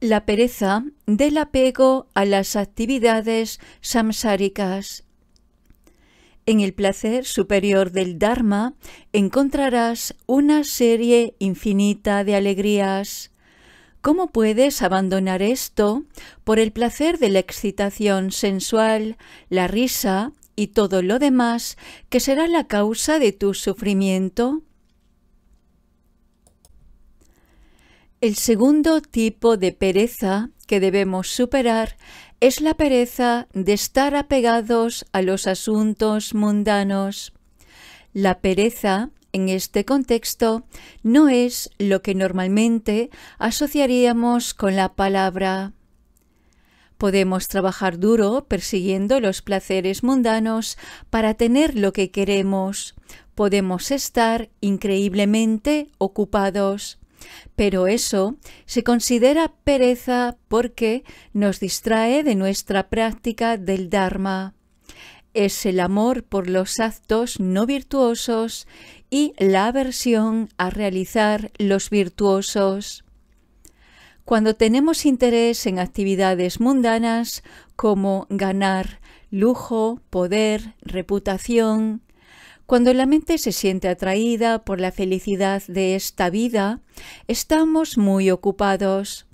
La pereza del apego a las actividades samsáricas. En el placer superior del Dharma encontrarás una serie infinita de alegrías. ¿Cómo puedes abandonar esto por el placer de la excitación sensual, la risa y todo lo demás que será la causa de tu sufrimiento? El segundo tipo de pereza que debemos superar es la pereza de estar apegados a los asuntos mundanos. La pereza, en este contexto, no es lo que normalmente asociaríamos con la palabra. Podemos trabajar duro persiguiendo los placeres mundanos para tener lo que queremos. Podemos estar increíblemente ocupados pero eso se considera pereza porque nos distrae de nuestra práctica del Dharma. Es el amor por los actos no virtuosos y la aversión a realizar los virtuosos. Cuando tenemos interés en actividades mundanas como ganar lujo, poder, reputación, cuando la mente se siente atraída por la felicidad de esta vida, estamos muy ocupados.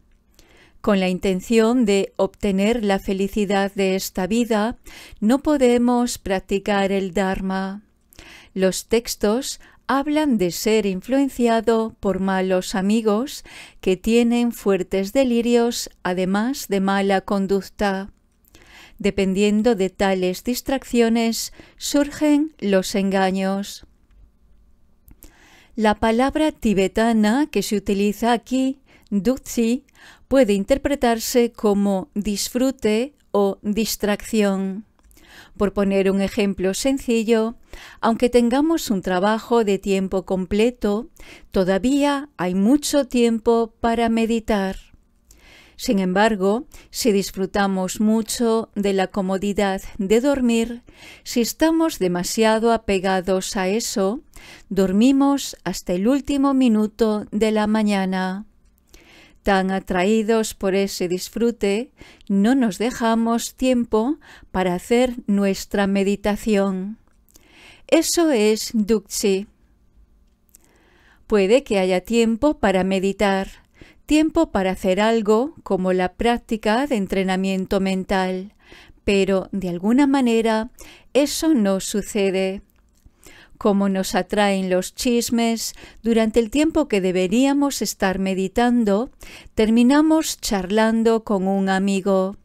Con la intención de obtener la felicidad de esta vida, no podemos practicar el Dharma. Los textos hablan de ser influenciado por malos amigos que tienen fuertes delirios además de mala conducta. Dependiendo de tales distracciones surgen los engaños. La palabra tibetana que se utiliza aquí, duzi, puede interpretarse como disfrute o distracción. Por poner un ejemplo sencillo, aunque tengamos un trabajo de tiempo completo, todavía hay mucho tiempo para meditar. Sin embargo, si disfrutamos mucho de la comodidad de dormir, si estamos demasiado apegados a eso, dormimos hasta el último minuto de la mañana. Tan atraídos por ese disfrute, no nos dejamos tiempo para hacer nuestra meditación. Eso es Dukchi. Puede que haya tiempo para meditar tiempo para hacer algo como la práctica de entrenamiento mental, pero de alguna manera eso no sucede. Como nos atraen los chismes, durante el tiempo que deberíamos estar meditando, terminamos charlando con un amigo.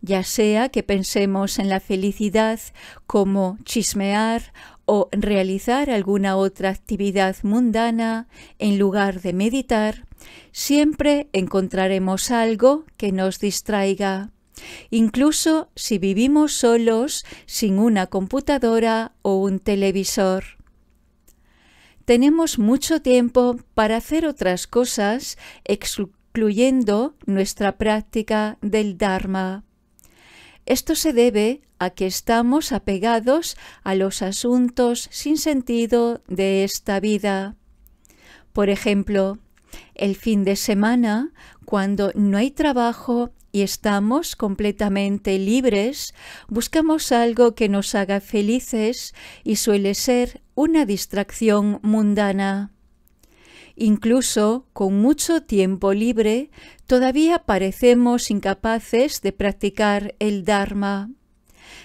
Ya sea que pensemos en la felicidad como chismear o realizar alguna otra actividad mundana en lugar de meditar, siempre encontraremos algo que nos distraiga. Incluso si vivimos solos, sin una computadora o un televisor. Tenemos mucho tiempo para hacer otras cosas, excluyendo nuestra práctica del Dharma. Esto se debe a que estamos apegados a los asuntos sin sentido de esta vida. Por ejemplo, el fin de semana, cuando no hay trabajo y estamos completamente libres, buscamos algo que nos haga felices y suele ser una distracción mundana. Incluso con mucho tiempo libre, todavía parecemos incapaces de practicar el Dharma.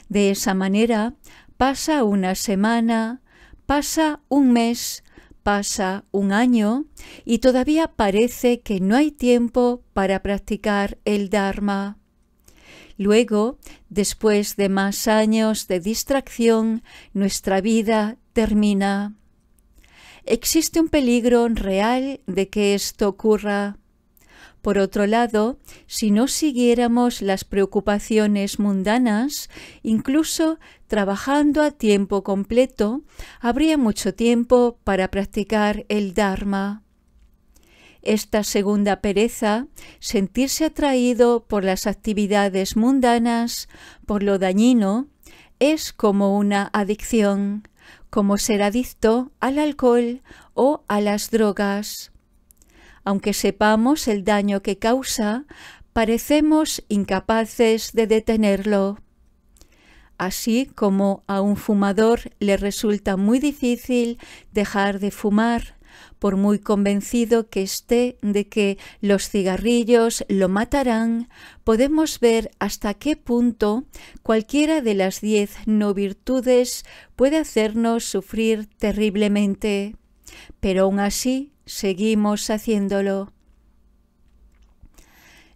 De esa manera, pasa una semana, pasa un mes pasa un año y todavía parece que no hay tiempo para practicar el Dharma. Luego, después de más años de distracción, nuestra vida termina. Existe un peligro real de que esto ocurra. Por otro lado, si no siguiéramos las preocupaciones mundanas, incluso trabajando a tiempo completo, habría mucho tiempo para practicar el Dharma. Esta segunda pereza, sentirse atraído por las actividades mundanas, por lo dañino, es como una adicción, como ser adicto al alcohol o a las drogas aunque sepamos el daño que causa, parecemos incapaces de detenerlo. Así como a un fumador le resulta muy difícil dejar de fumar, por muy convencido que esté de que los cigarrillos lo matarán, podemos ver hasta qué punto cualquiera de las diez no virtudes puede hacernos sufrir terriblemente. Pero aún así seguimos haciéndolo.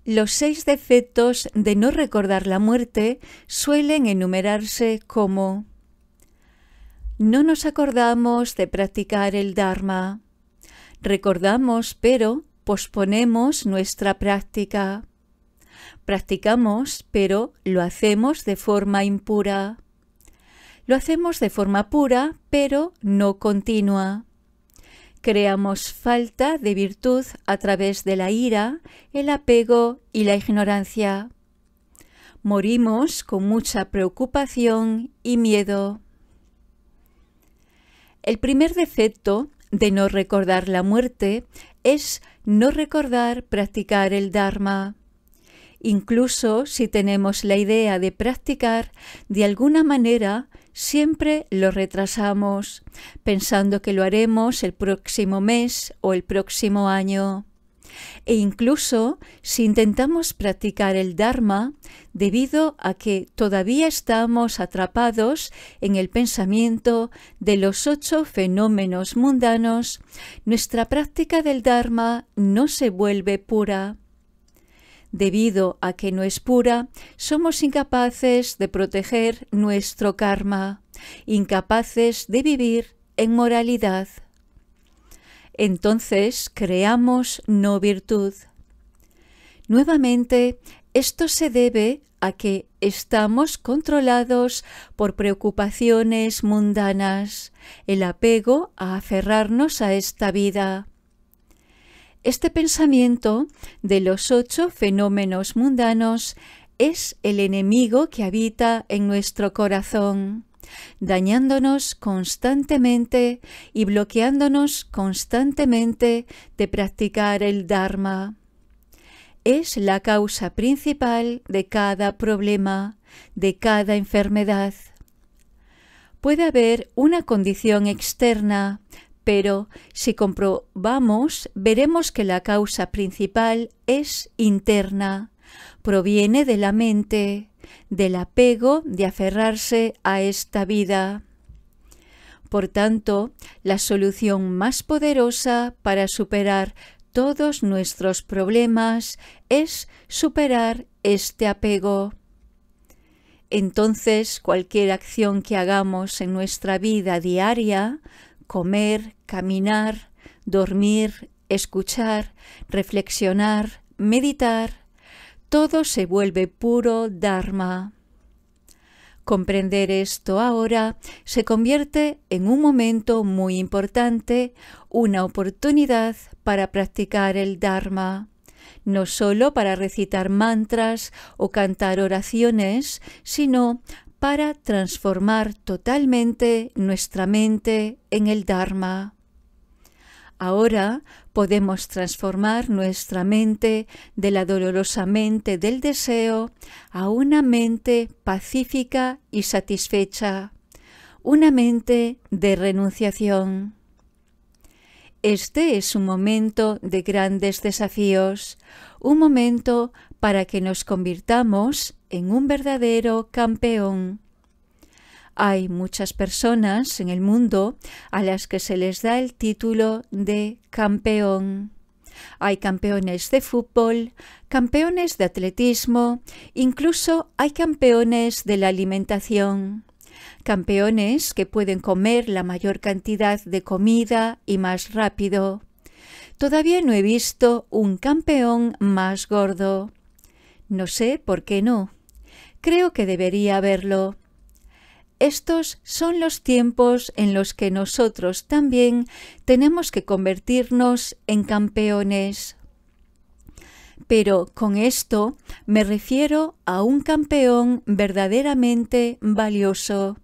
Los seis defectos de no recordar la muerte suelen enumerarse como no nos acordamos de practicar el Dharma. Recordamos, pero posponemos nuestra práctica. Practicamos, pero lo hacemos de forma impura. Lo hacemos de forma pura, pero no continua creamos falta de virtud a través de la ira, el apego y la ignorancia. Morimos con mucha preocupación y miedo. El primer defecto de no recordar la muerte es no recordar practicar el Dharma. Incluso si tenemos la idea de practicar, de alguna manera Siempre lo retrasamos pensando que lo haremos el próximo mes o el próximo año. E incluso si intentamos practicar el Dharma, debido a que todavía estamos atrapados en el pensamiento de los ocho fenómenos mundanos, nuestra práctica del Dharma no se vuelve pura debido a que no es pura, somos incapaces de proteger nuestro karma, incapaces de vivir en moralidad. Entonces creamos no virtud. Nuevamente, esto se debe a que estamos controlados por preocupaciones mundanas, el apego a aferrarnos a esta vida, este pensamiento de los ocho fenómenos mundanos es el enemigo que habita en nuestro corazón, dañándonos constantemente y bloqueándonos constantemente de practicar el Dharma. Es la causa principal de cada problema, de cada enfermedad. Puede haber una condición externa, pero si comprobamos, veremos que la causa principal es interna, proviene de la mente, del apego de aferrarse a esta vida. Por tanto, la solución más poderosa para superar todos nuestros problemas es superar este apego. Entonces, cualquier acción que hagamos en nuestra vida diaria comer, caminar, dormir, escuchar, reflexionar, meditar, todo se vuelve puro Dharma. Comprender esto ahora se convierte en un momento muy importante, una oportunidad para practicar el Dharma, no solo para recitar mantras o cantar oraciones, sino para transformar totalmente nuestra mente en el Dharma. Ahora podemos transformar nuestra mente de la dolorosa mente del deseo a una mente pacífica y satisfecha, una mente de renunciación. Este es un momento de grandes desafíos, un momento para que nos convirtamos en un verdadero campeón. Hay muchas personas en el mundo a las que se les da el título de campeón. Hay campeones de fútbol, campeones de atletismo, incluso hay campeones de la alimentación. Campeones que pueden comer la mayor cantidad de comida y más rápido. Todavía no he visto un campeón más gordo. No sé por qué no. Creo que debería haberlo. Estos son los tiempos en los que nosotros también tenemos que convertirnos en campeones. Pero con esto me refiero a un campeón verdaderamente valioso,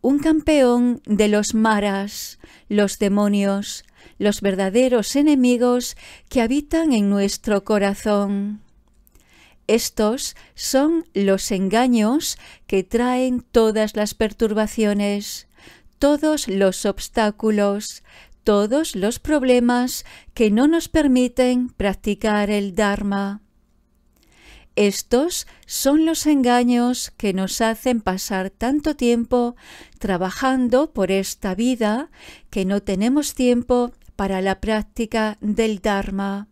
un campeón de los maras, los demonios, los verdaderos enemigos que habitan en nuestro corazón. Estos son los engaños que traen todas las perturbaciones, todos los obstáculos, todos los problemas que no nos permiten practicar el Dharma. Estos son los engaños que nos hacen pasar tanto tiempo trabajando por esta vida que no tenemos tiempo para la práctica del Dharma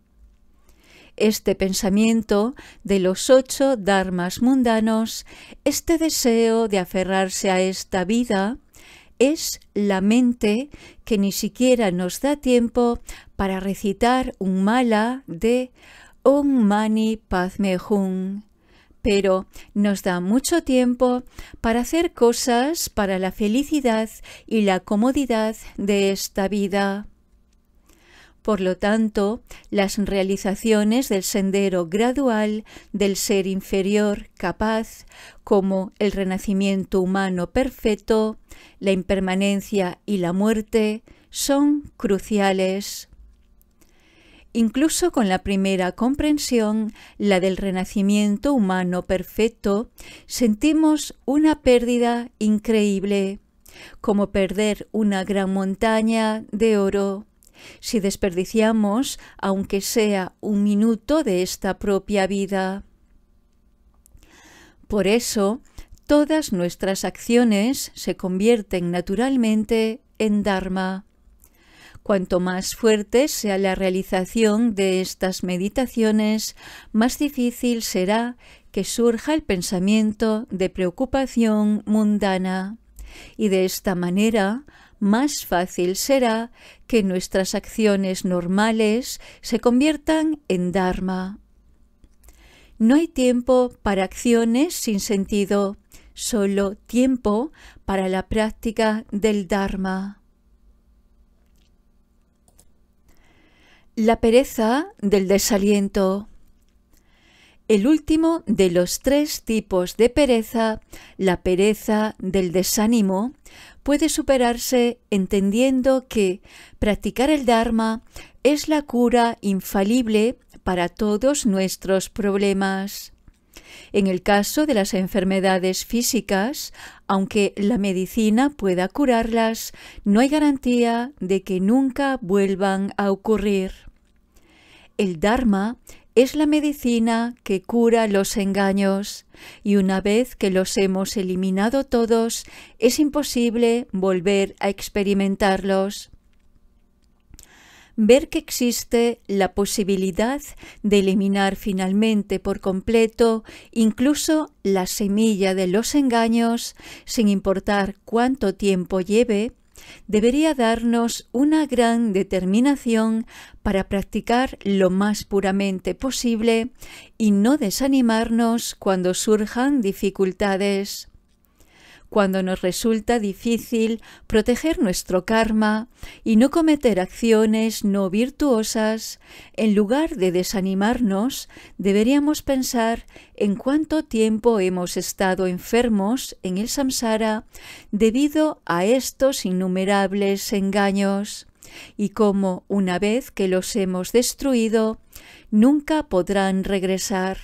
este pensamiento de los ocho dharmas mundanos, este deseo de aferrarse a esta vida, es la mente que ni siquiera nos da tiempo para recitar un mala de Om Mani Padme Hum. Pero nos da mucho tiempo para hacer cosas para la felicidad y la comodidad de esta vida. Por lo tanto, las realizaciones del sendero gradual del ser inferior capaz, como el renacimiento humano perfecto, la impermanencia y la muerte, son cruciales. Incluso con la primera comprensión, la del renacimiento humano perfecto, sentimos una pérdida increíble, como perder una gran montaña de oro si desperdiciamos, aunque sea un minuto, de esta propia vida. Por eso, todas nuestras acciones se convierten naturalmente en Dharma. Cuanto más fuerte sea la realización de estas meditaciones, más difícil será que surja el pensamiento de preocupación mundana. Y de esta manera más fácil será que nuestras acciones normales se conviertan en Dharma. No hay tiempo para acciones sin sentido, solo tiempo para la práctica del Dharma. La pereza del desaliento. El último de los tres tipos de pereza, la pereza del desánimo, puede superarse entendiendo que practicar el Dharma es la cura infalible para todos nuestros problemas. En el caso de las enfermedades físicas, aunque la medicina pueda curarlas, no hay garantía de que nunca vuelvan a ocurrir. El Dharma es la medicina que cura los engaños, y una vez que los hemos eliminado todos, es imposible volver a experimentarlos. Ver que existe la posibilidad de eliminar finalmente por completo incluso la semilla de los engaños, sin importar cuánto tiempo lleve, debería darnos una gran determinación para practicar lo más puramente posible y no desanimarnos cuando surjan dificultades cuando nos resulta difícil proteger nuestro karma y no cometer acciones no virtuosas, en lugar de desanimarnos, deberíamos pensar en cuánto tiempo hemos estado enfermos en el samsara debido a estos innumerables engaños y cómo, una vez que los hemos destruido, nunca podrán regresar.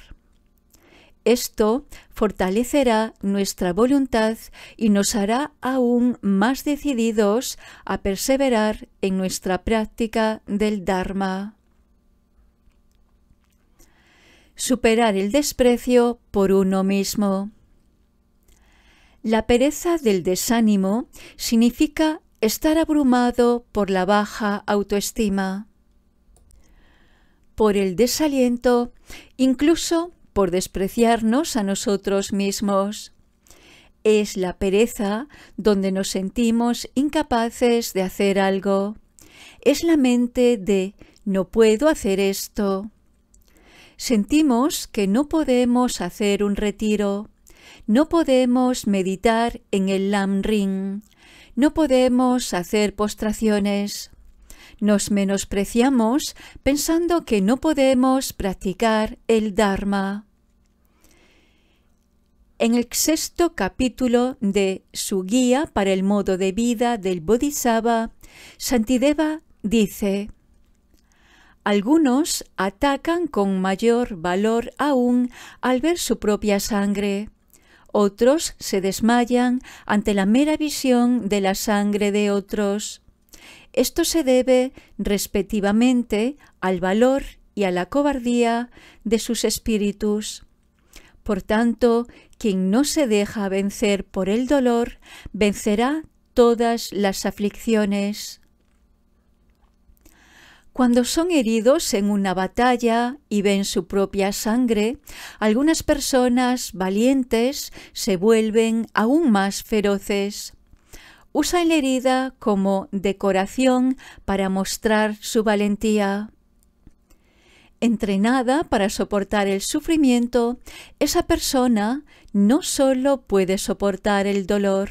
Esto fortalecerá nuestra voluntad y nos hará aún más decididos a perseverar en nuestra práctica del Dharma. Superar el desprecio por uno mismo. La pereza del desánimo significa estar abrumado por la baja autoestima, por el desaliento, incluso por despreciarnos a nosotros mismos. Es la pereza donde nos sentimos incapaces de hacer algo. Es la mente de no puedo hacer esto. Sentimos que no podemos hacer un retiro, no podemos meditar en el Lam Ring, no podemos hacer postraciones. Nos menospreciamos pensando que no podemos practicar el Dharma. En el sexto capítulo de su guía para el modo de vida del Bodhisattva, Santideva dice, Algunos atacan con mayor valor aún al ver su propia sangre. Otros se desmayan ante la mera visión de la sangre de otros. Esto se debe, respectivamente, al valor y a la cobardía de sus espíritus. Por tanto, quien no se deja vencer por el dolor, vencerá todas las aflicciones. Cuando son heridos en una batalla y ven su propia sangre, algunas personas valientes se vuelven aún más feroces. Usa la herida como decoración para mostrar su valentía. Entrenada para soportar el sufrimiento, esa persona no solo puede soportar el dolor,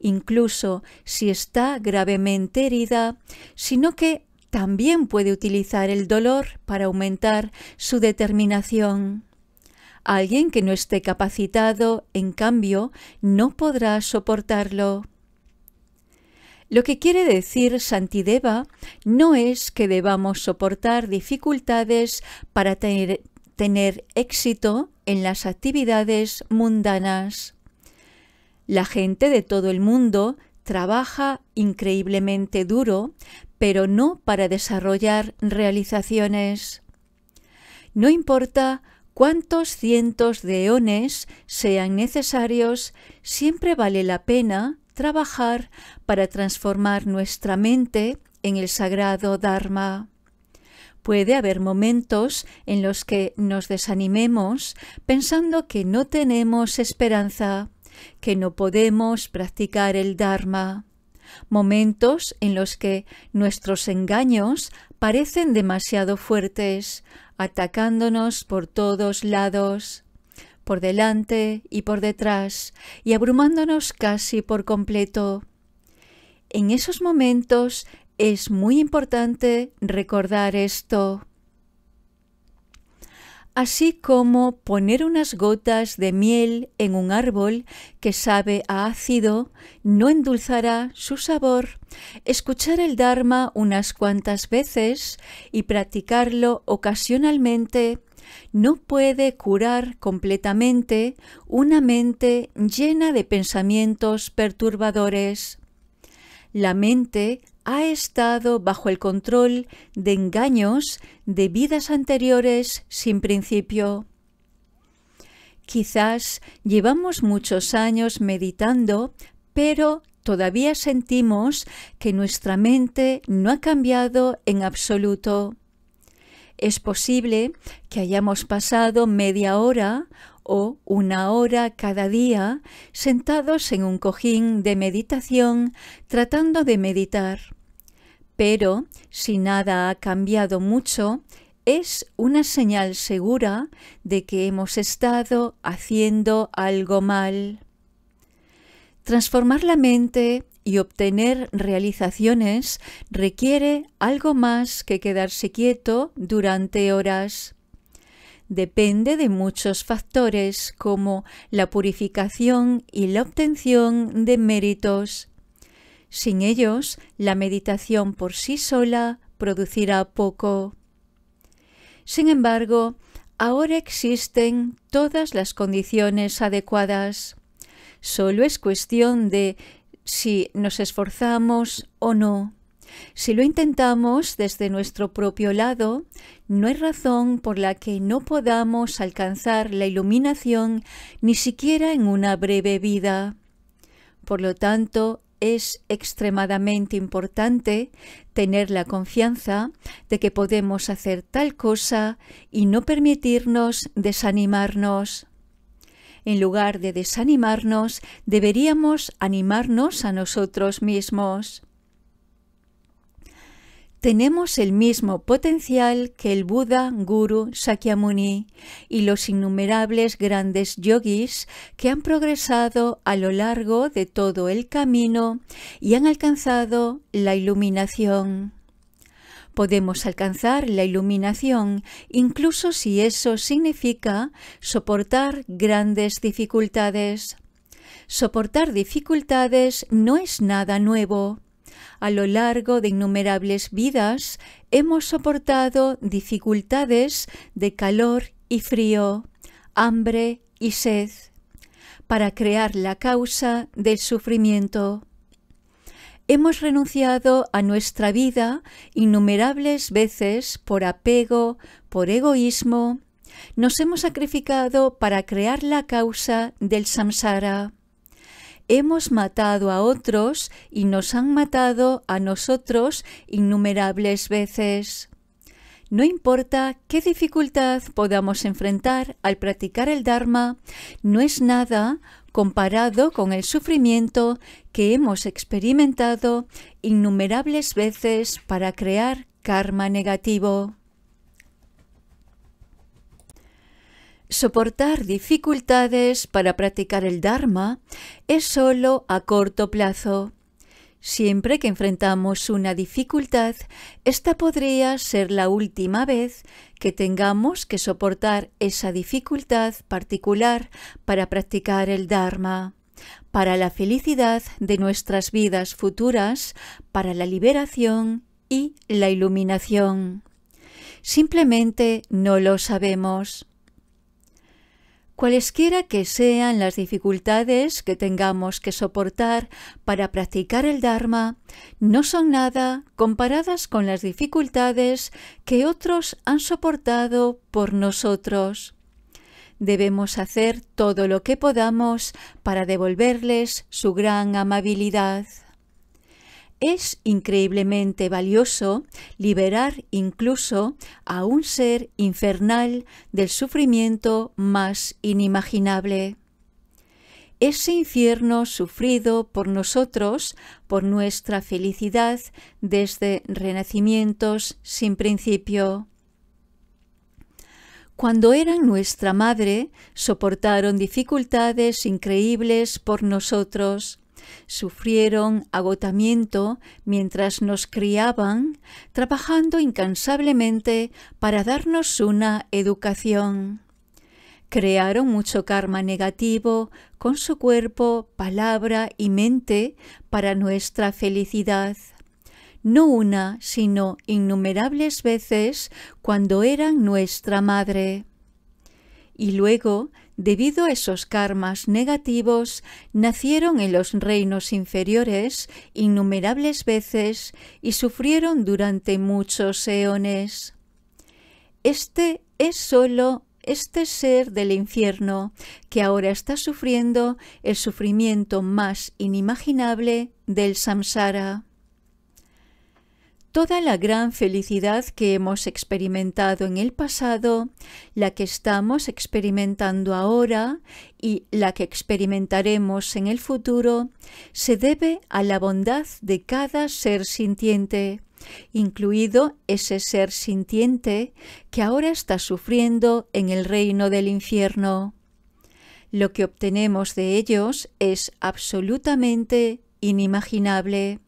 incluso si está gravemente herida, sino que también puede utilizar el dolor para aumentar su determinación. Alguien que no esté capacitado, en cambio, no podrá soportarlo. Lo que quiere decir Santideva no es que debamos soportar dificultades para tener, éxito en las actividades mundanas. La gente de todo el mundo trabaja increíblemente duro, pero no para desarrollar realizaciones. No importa cuántos cientos de eones sean necesarios, siempre vale la pena trabajar para transformar nuestra mente en el sagrado Dharma. Puede haber momentos en los que nos desanimemos pensando que no tenemos esperanza, que no podemos practicar el Dharma, momentos en los que nuestros engaños parecen demasiado fuertes, atacándonos por todos lados por delante y por detrás, y abrumándonos casi por completo. En esos momentos es muy importante recordar esto, así como poner unas gotas de miel en un árbol que sabe a ácido no endulzará su sabor, escuchar el Dharma unas cuantas veces y practicarlo ocasionalmente no puede curar completamente una mente llena de pensamientos perturbadores. La mente ha estado bajo el control de engaños de vidas anteriores sin principio. Quizás llevamos muchos años meditando, pero todavía sentimos que nuestra mente no ha cambiado en absoluto es posible que hayamos pasado media hora o una hora cada día sentados en un cojín de meditación tratando de meditar. Pero si nada ha cambiado mucho, es una señal segura de que hemos estado haciendo algo mal. Transformar la mente y obtener realizaciones requiere algo más que quedarse quieto durante horas. Depende de muchos factores como la purificación y la obtención de méritos. Sin ellos, la meditación por sí sola producirá poco. Sin embargo, ahora existen todas las condiciones adecuadas. Solo es cuestión de si nos esforzamos o no. Si lo intentamos desde nuestro propio lado, no hay razón por la que no podamos alcanzar la iluminación ni siquiera en una breve vida. Por lo tanto, es extremadamente importante tener la confianza de que podemos hacer tal cosa y no permitirnos desanimarnos. En lugar de desanimarnos, deberíamos animarnos a nosotros mismos. Tenemos el mismo potencial que el Buda Guru Sakyamuni y los innumerables grandes yogis que han progresado a lo largo de todo el camino y han alcanzado la iluminación podemos alcanzar la iluminación incluso si eso significa soportar grandes dificultades. Soportar dificultades no es nada nuevo. A lo largo de innumerables vidas hemos soportado dificultades de calor y frío, hambre y sed, para crear la causa del sufrimiento hemos renunciado a nuestra vida innumerables veces por apego, por egoísmo, nos hemos sacrificado para crear la causa del samsara. Hemos matado a otros y nos han matado a nosotros innumerables veces. No importa qué dificultad podamos enfrentar al practicar el Dharma, no es nada comparado con el sufrimiento que hemos experimentado innumerables veces para crear karma negativo. Soportar dificultades para practicar el Dharma es solo a corto plazo Siempre que enfrentamos una dificultad, esta podría ser la última vez que tengamos que soportar esa dificultad particular para practicar el Dharma, para la felicidad de nuestras vidas futuras, para la liberación y la iluminación. Simplemente no lo sabemos. Cualesquiera que sean las dificultades que tengamos que soportar para practicar el Dharma, no son nada comparadas con las dificultades que otros han soportado por nosotros. Debemos hacer todo lo que podamos para devolverles su gran amabilidad. Es increíblemente valioso liberar incluso a un ser infernal del sufrimiento más inimaginable. Ese infierno sufrido por nosotros, por nuestra felicidad, desde renacimientos sin principio. Cuando eran nuestra madre, soportaron dificultades increíbles por nosotros, Sufrieron agotamiento mientras nos criaban, trabajando incansablemente para darnos una educación. Crearon mucho karma negativo con su cuerpo, palabra y mente para nuestra felicidad no una, sino innumerables veces cuando eran nuestra madre. Y luego Debido a esos karmas negativos, nacieron en los reinos inferiores innumerables veces y sufrieron durante muchos eones. Este es solo este ser del infierno que ahora está sufriendo el sufrimiento más inimaginable del samsara toda la gran felicidad que hemos experimentado en el pasado, la que estamos experimentando ahora y la que experimentaremos en el futuro, se debe a la bondad de cada ser sintiente incluido ese ser sintiente que ahora está sufriendo en el reino del infierno. Lo que obtenemos de ellos es absolutamente inimaginable.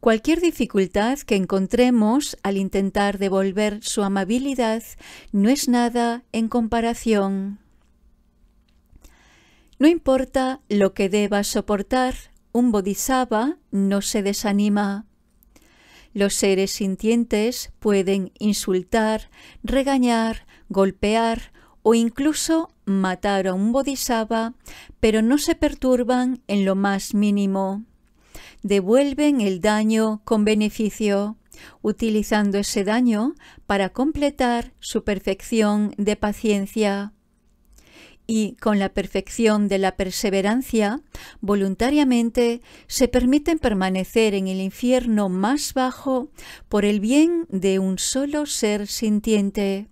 Cualquier dificultad que encontremos al intentar devolver su amabilidad no es nada en comparación. No importa lo que deba soportar, un bodhisattva no se desanima. Los seres sintientes pueden insultar, regañar, golpear o incluso matar a un bodhisattva, pero no se perturban en lo más mínimo devuelven el daño con beneficio, utilizando ese daño para completar su perfección de paciencia. Y con la perfección de la perseverancia, voluntariamente se permiten permanecer en el infierno más bajo por el bien de un solo ser sintiente.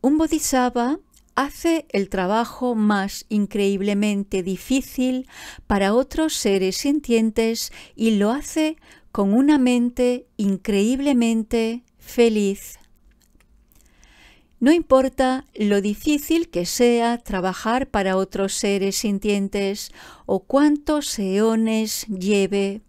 Un bodhisattva hace el trabajo más increíblemente difícil para otros seres sintientes y lo hace con una mente increíblemente feliz. No importa lo difícil que sea trabajar para otros seres sintientes o cuántos eones lleve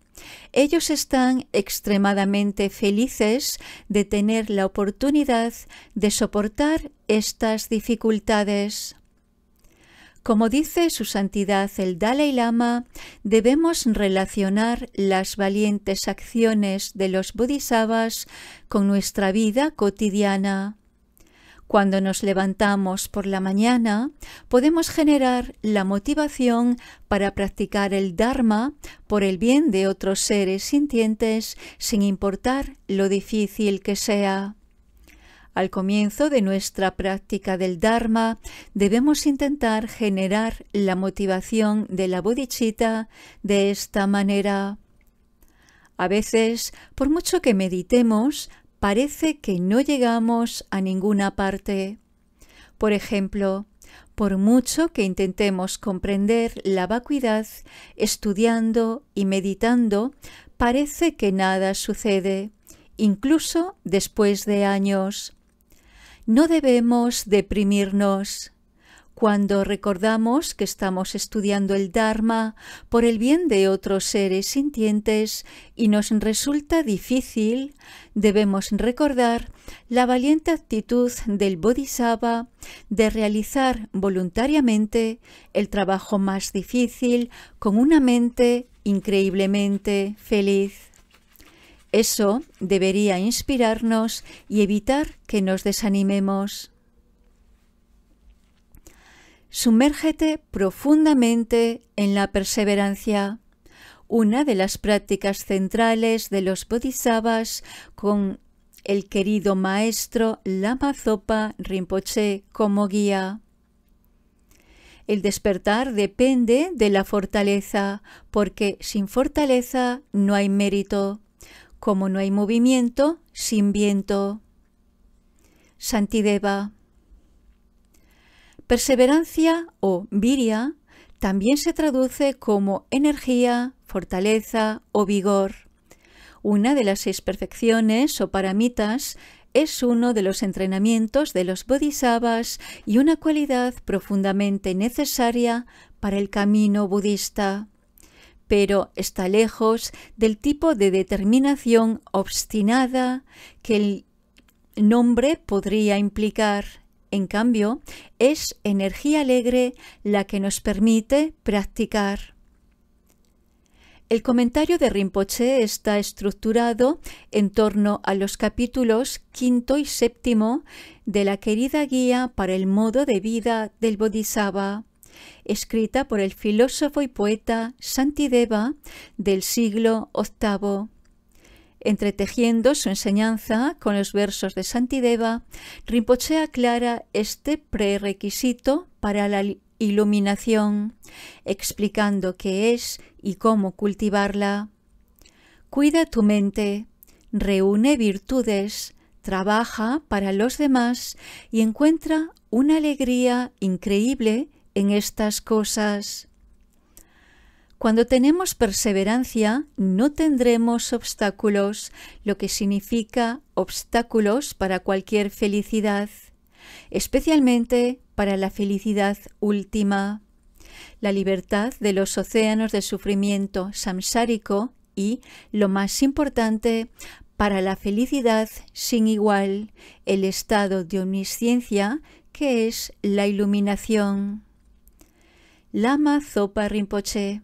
ellos están extremadamente felices de tener la oportunidad de soportar estas dificultades. Como dice su santidad el Dalai Lama, debemos relacionar las valientes acciones de los bodhisattvas con nuestra vida cotidiana. Cuando nos levantamos por la mañana, podemos generar la motivación para practicar el Dharma por el bien de otros seres sintientes, sin importar lo difícil que sea. Al comienzo de nuestra práctica del Dharma, debemos intentar generar la motivación de la bodhicitta de esta manera. A veces, por mucho que meditemos, parece que no llegamos a ninguna parte. Por ejemplo, por mucho que intentemos comprender la vacuidad estudiando y meditando, parece que nada sucede, incluso después de años. No debemos deprimirnos. Cuando recordamos que estamos estudiando el Dharma por el bien de otros seres sintientes y nos resulta difícil, debemos recordar la valiente actitud del Bodhisattva de realizar voluntariamente el trabajo más difícil con una mente increíblemente feliz. Eso debería inspirarnos y evitar que nos desanimemos. Sumérgete profundamente en la perseverancia, una de las prácticas centrales de los bodhisattvas con el querido maestro Lama Zopa Rinpoche como guía. El despertar depende de la fortaleza, porque sin fortaleza no hay mérito, como no hay movimiento sin viento. Santideva Perseverancia o viria también se traduce como energía, fortaleza o vigor. Una de las seis perfecciones o paramitas es uno de los entrenamientos de los bodhisattvas y una cualidad profundamente necesaria para el camino budista. Pero está lejos del tipo de determinación obstinada que el nombre podría implicar en cambio, es energía alegre la que nos permite practicar. El comentario de Rinpoche está estructurado en torno a los capítulos quinto y séptimo de la querida guía para el modo de vida del Bodhisattva, escrita por el filósofo y poeta Santideva del siglo VIII. Entretejiendo su enseñanza con los versos de Santideva, Rinpoche aclara este prerequisito para la iluminación, explicando qué es y cómo cultivarla. Cuida tu mente, reúne virtudes, trabaja para los demás y encuentra una alegría increíble en estas cosas. Cuando tenemos perseverancia, no tendremos obstáculos, lo que significa obstáculos para cualquier felicidad, especialmente para la felicidad última. La libertad de los océanos de sufrimiento samsárico y, lo más importante, para la felicidad sin igual, el estado de omnisciencia que es la iluminación. Lama Zopa Rinpoche